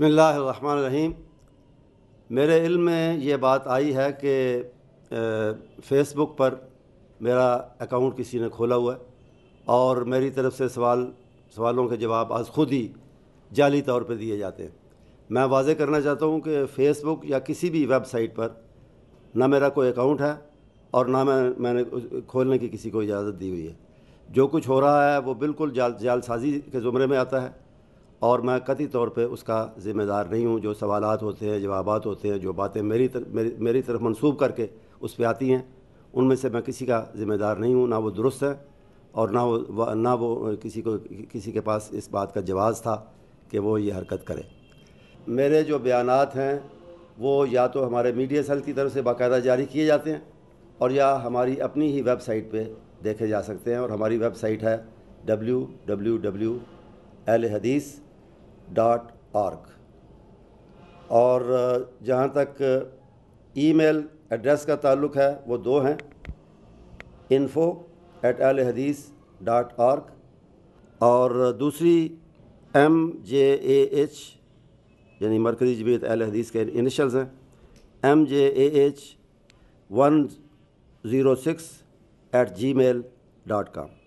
बसमीम मेरे इल्म में ये बात आई है कि फ़ेसबुक पर मेरा अकाउंट किसी ने खोला हुआ है और मेरी तरफ़ से सवाल सवालों के जवाब आज खुद ही जाली तौर पर दिए जाते हैं मैं वाजे करना चाहता हूँ कि फ़ेसबुक या किसी भी वेबसाइट पर ना मेरा कोई अकाउंट है और ना मैं मैंने खोलने की किसी को इजाज़त दी हुई है जो कुछ हो रहा है वो बिल्कुल जाल जालसाजी के ज़ुमरे में आता है और मैं कथी तौर पे उसका ज़िम्मेदार नहीं हूँ जो सवाल होते हैं जवाब होते हैं जो बातें मेरी तर, मेरी मेरी तरफ मनसूब करके उस पर आती हैं उनमें से मैं किसी का ज़िम्मेदार नहीं हूँ ना वो दुरुस्त है और ना वो ना वो किसी को किसी के पास इस बात का जवाज़ था कि वो ये हरकत करे मेरे जो बयान हैं वो या तो हमारे मीडिया सेल की तरफ से बाकायदा जारी किए जाते हैं और या हमारी अपनी ही वेबसाइट पे देखे जा सकते हैं और हमारी वेबसाइट है W W W Al Hadees dot org और uh, जहाँ तक ईमेल uh, एड्रेस का ताल्लुक है वो दो हैं info at Ahl Hadees dot org और uh, दूसरी एम जे एच यानी मरकजी जबीत अल हदीस के इनिशल्स हैं M J H one zero six at Gmail dot com